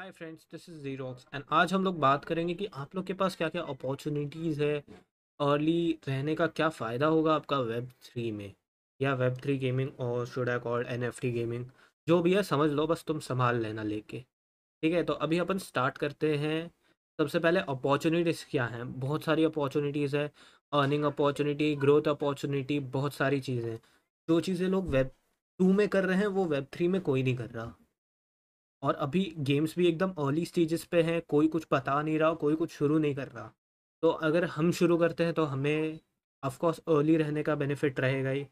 hi friends this is Xerox and आज हम लोग बात करेंगे कि आप लोग के पास क्या क्या अपॉर्चुनिटीज़ है अर्ली रहने का क्या फ़ायदा होगा आपका वेब थ्री में या वेब थ्री गेमिंग और should I called N F T gaming जो भी है समझ लो बस तुम संभाल लेना लेके ठीक है तो अभी अपन स्टार्ट करते हैं सबसे पहले अपॉर्चुनिटीज़ क्या हैं बहुत सारी अपॉर्चुनिटीज़ है अर्निंग अपॉर्चुनिटी ग्रोथ अपॉर्चुनिटी बहुत सारी चीज़ें जो चीज़ें लोग वेब टू में कर रहे हैं वो वेब थ्री में कोई नहीं कर रहा और अभी गेम्स भी एकदम अर्ली स्टेजेस पे हैं कोई कुछ बता नहीं रहा कोई कुछ शुरू नहीं कर रहा तो अगर हम शुरू करते हैं तो हमें ऑफकोर्स अर्ली रहने का बेनिफिट रहेगा ही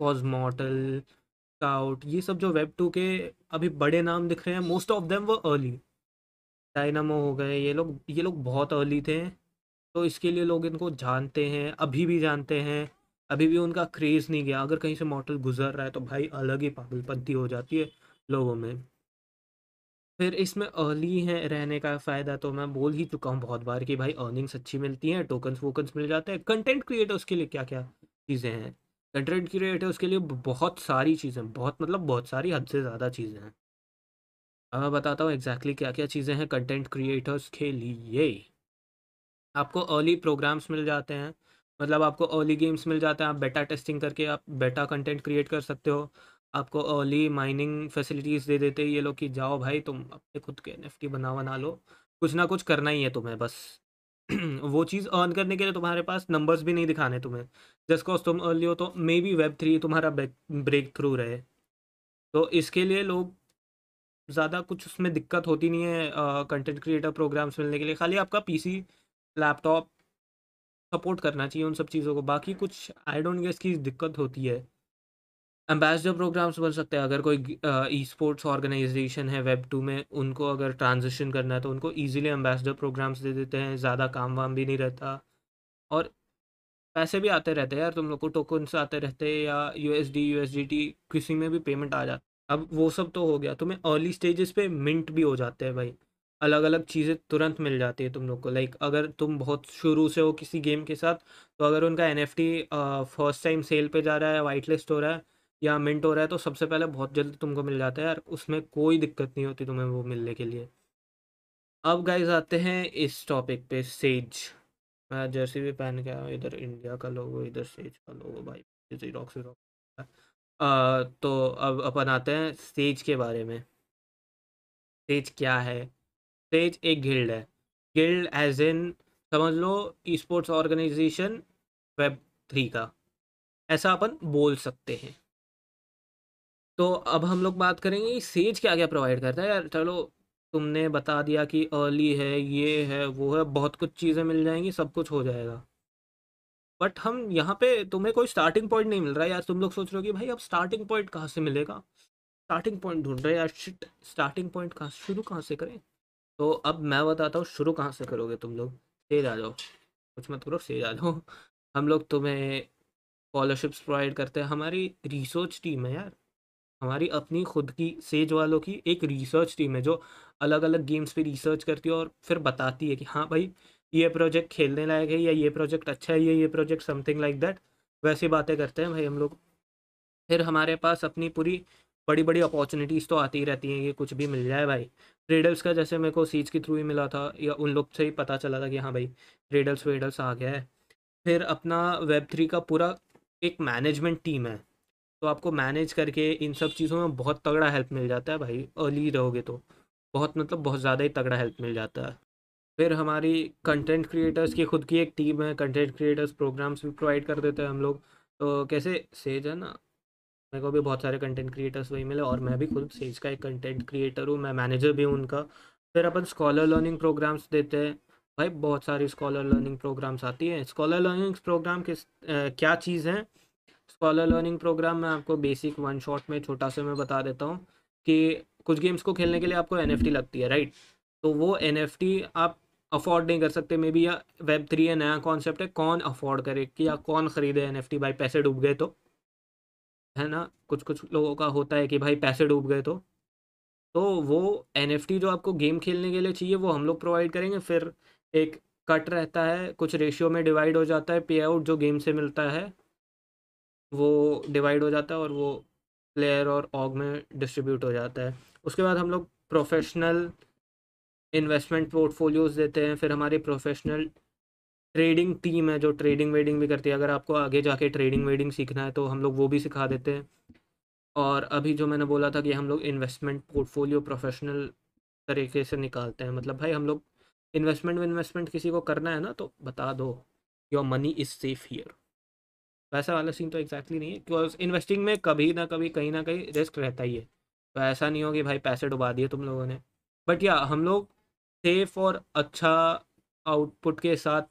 कॉज मॉटल काउट ये सब जो वेब टू के अभी बड़े नाम दिख रहे हैं मोस्ट ऑफ देम वो अर्ली डायनामो हो गए ये लोग ये लोग बहुत अर्ली थे तो इसके लिए लोग इनको जानते हैं अभी भी जानते हैं अभी भी उनका क्रेज़ नहीं गया अगर कहीं से मॉडल गुजर रहा है तो भाई अलग ही पागलपंती हो जाती है लोगों में फिर इसमें अर्ली है रहने का फ़ायदा तो मैं बोल ही चुका हूँ बहुत बार कि भाई अर्निंग्स अच्छी मिलती हैं टोकन्स वोकन्स मिल जाते हैं कंटेंट क्रिएटर्स के लिए क्या क्या चीज़ें हैं कंटेंट क्रिएटर उसके लिए बहुत सारी चीज़ें बहुत मतलब बहुत सारी हद से ज़्यादा चीज़ें हैं अब मैं बताता हूँ एग्जैक्टली क्या क्या चीज़ें हैं कंटेंट क्रिएटर्स के लिए आपको अर्ली प्रोग्राम्स मिल जाते हैं मतलब आपको अर्ली गेम्स मिल जाते हैं आप बेटा टेस्टिंग करके आप बेटा कंटेंट क्रिएट कर सकते हो आपको अर्ली माइनिंग फैसिलिटीज़ दे देते ये लोग कि जाओ भाई तुम अपने खुद के एन बना बना लो कुछ ना कुछ करना ही है तुम्हें बस वो चीज़ अर्न करने के लिए तुम्हारे पास नंबर्स भी नहीं दिखाने तुम्हें जस्ट कॉज तुम अर्ली हो तो मे बी वेब थ्री तुम्हारा ब्रेक थ्रू रहे तो इसके लिए लोग ज़्यादा कुछ उसमें दिक्कत होती नहीं है कंटेंट क्रिएटर प्रोग्राम्स मिलने के लिए खाली आपका पीसी लैपटॉप सपोर्ट करना चाहिए उन सब चीज़ों को बाकी कुछ आई डोंट गेस की दिक्कत होती है एम्बेसडर प्रोग्राम्स बन सकते हैं अगर कोई ई स्पोर्ट्स ऑर्गेनाइजेशन है वेब टू में उनको अगर ट्रांजिशन करना है तो उनको ईजिली एम्बेसडर प्रोग्राम्स दे देते हैं ज़्यादा काम वाम भी नहीं रहता और पैसे भी आते रहते हैं यार तुम लोग को टोकन से आते रहते हैं या U S D U S D T किसी में भी पेमेंट आ जाता अब वो सब तो हो गया तुम्हें अर्ली स्टेजेस पे मिंट भी हो जाते हैं भाई अलग अलग चीज़ें तुरंत मिल जाती है तुम लोग को लाइक अगर तुम बहुत शुरू से हो किसी गेम के साथ तो अगर उनका N F T first time sale पे जा रहा है वाइट लिस्ट हो रहा है या मिंट हो रहा है तो सबसे पहले बहुत जल्दी तुमको मिल जाता है यार उसमें कोई दिक्कत नहीं होती तुम्हें वो मिलने के लिए अब गाइज आते हैं इस टॉपिक पे सेज मैं जर्सी भी पहन गया इधर इंडिया का लोगो इधर सेज का लोगो भाई जीरोक्स वीरोक्स तो अब अपन आते हैं सेज के बारे में सेज क्या है सेज एक गिल्ड है गिल्ड एज इन समझ लो esports organisation web three का ऐसा अपन बोल सकते हैं तो अब हम लोग बात करेंगे सेज क्या क्या प्रोवाइड करता है यार चलो तुमने बता दिया कि अर्ली है ये है वो है बहुत कुछ चीज़ें मिल जाएंगी सब कुछ हो जाएगा बट हम यहाँ पे तुम्हें कोई स्टार्टिंग पॉइंट नहीं मिल रहा है यार तुम लोग सोच रहे हो कि भाई अब स्टार्टिंग पॉइंट कहाँ से मिलेगा स्टार्टिंग पॉइंट ढूंढ रहे यार शिट स्टार्टिंग पॉइंट कहाँ शुरू कहाँ से करें तो अब मैं बताता हूँ शुरू कहाँ से करोगे तुम लोग सेज आ जाओ कुछ मत करो सेज आ जाओ हम लोग तुम्हें स्कॉलरशिप्स प्रोवाइड करते हैं हमारी रिसर्च टीम है यार हमारी अपनी खुद की सेज वालों की एक रिसर्च टीम है जो अलग अलग गेम्स पे रिसर्च करती है और फिर बताती है कि हाँ भाई ये प्रोजेक्ट खेलने लायक है या ये प्रोजेक्ट अच्छा है या ये प्रोजेक्ट समथिंग लाइक दैट वैसी बातें करते हैं भाई हम लोग फिर हमारे पास अपनी पूरी बड़ी बड़ी अपॉर्चुनिटीज़ तो आती ही रहती हैं कि कुछ भी मिल जाए भाई रेडल्स का जैसे मेरे को सीज के थ्रू ही मिला था या उन लोग से ही पता चला था कि हाँ भाई रेडल्स वेडल्स आ गया है फिर अपना वेब थ्री का पूरा एक मैनेजमेंट टीम है तो आपको मैनेज करके इन सब चीज़ों में बहुत तगड़ा हेल्प मिल जाता है भाई अर्ली रहोगे तो बहुत मतलब बहुत ज़्यादा ही तगड़ा हेल्प मिल जाता है फिर हमारी कंटेंट क्रिएटर्स की खुद की एक टीम है कंटेंट क्रिएटर्स प्रोग्राम्स भी प्रोवाइड कर देते हैं हम लोग तो कैसे सेज है ना मेरे को भी बहुत सारे कंटेंट क्रिएटर्स वही मिले और मैं भी खुद सेज का एक कंटेंट क्रिएटर हूँ मैं मैनेजर भी हूँ उनका फिर अपन स्कॉलर लर्निंग प्रोग्राम्स देते हैं भाई बहुत सारी स्कॉलर लर्निंग प्रोग्राम्स आती हैं स्कॉलर लर्निंग प्रोग्राम किस क्या चीज़ हैं स्कॉलर लर्निंग प्रोग्राम में आपको बेसिक वन शॉट में छोटा सा मैं बता देता हूँ कि कुछ गेम्स को खेलने के लिए आपको एन लगती है राइट तो वो एन आप अफोर्ड नहीं कर सकते मे बी या वेब थ्री या नया कॉन्सेप्ट है कौन अफोर्ड करे कि या कौन खरीदे एन भाई पैसे डूब गए तो है ना कुछ कुछ लोगों का होता है कि भाई पैसे डूब गए तो तो वो एन जो आपको गेम खेलने के लिए चाहिए वो हम लोग प्रोवाइड करेंगे फिर एक कट रहता है कुछ रेशियो में डिवाइड हो जाता है पे आउट जो गेम से मिलता है वो डिवाइड हो जाता है और वो प्लेयर और ऑग में डिस्ट्रीब्यूट हो जाता है उसके बाद हम लोग प्रोफेशनल इन्वेस्टमेंट पोर्टफोलियोज देते हैं फिर हमारी प्रोफेशनल ट्रेडिंग टीम है जो ट्रेडिंग वेडिंग भी करती है अगर आपको आगे जाके ट्रेडिंग वेडिंग सीखना है तो हम लोग वो भी सिखा देते हैं और अभी जो मैंने बोला था कि हम लोग इन्वेस्टमेंट पोर्टफोलियो प्रोफेशनल तरीके से निकालते हैं मतलब भाई हम लोग इन्वेस्टमेंट इन्वेस्टमेंट किसी को करना है ना तो बता दो your money is safe here वैसा वाला सीन तो एक्जैक्टली exactly नहीं है बिकॉज इन्वेस्टिंग में कभी ना कभी कहीं ना कहीं रिस्क रहता ही है तो ऐसा नहीं हो कि भाई पैसे डुबा दिए तुम लोगों ने बट या हम लोग सेफ और अच्छा आउटपुट के साथ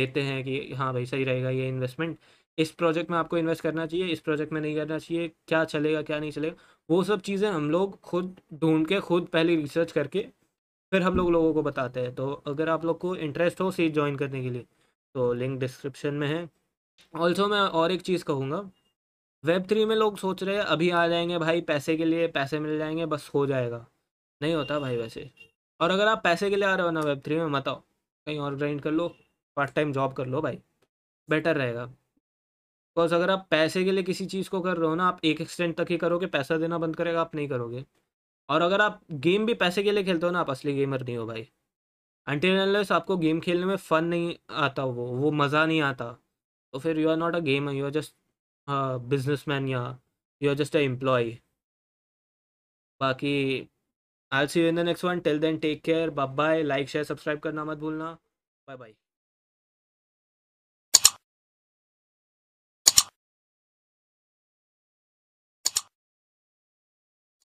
देते हैं कि हाँ भाई सही रहेगा ये इन्वेस्टमेंट इस प्रोजेक्ट में आपको इन्वेस्ट करना चाहिए इस प्रोजेक्ट में नहीं करना चाहिए क्या चलेगा क्या नहीं चलेगा वो सब चीज़ें हम लोग खुद ढूंढ के खुद पहले रिसर्च करके फिर हम लोग लोगों को बताते हैं तो अगर आप लोग को इंटरेस्ट हो सीट ज्वाइन करने के लिए तो लिंक डिस्क्रिप्शन में है ऑल्सो मैं और एक चीज़ कहूँगा वेब थ्री में लोग सोच रहे हैं अभी आ जाएंगे भाई पैसे के लिए पैसे मिल जाएंगे बस हो जाएगा नहीं होता भाई वैसे और अगर आप पैसे के लिए आ रहे हो ना वेब थ्री में मत आओ कहीं और ग्राइंड कर लो पार्ट टाइम जॉब कर लो भाई बेटर रहेगा बिकॉज अगर आप पैसे के लिए किसी चीज़ को कर रहे हो ना आप एक एक्सटेंट तक ही करोगे पैसा देना बंद करेगा आप नहीं करोगे और अगर आप गेम भी पैसे के लिए खेलते हो ना आप असली गेमर नहीं हो भाई अनटिल आपको गेम खेलने में फ़न नहीं आता वो वो मज़ा नहीं आता तो फिर you are not a gamer you are just businessman या you are just a employ बाकी I see you in the next one till then take care bye bye like share subscribe करना मत भूलना bye bye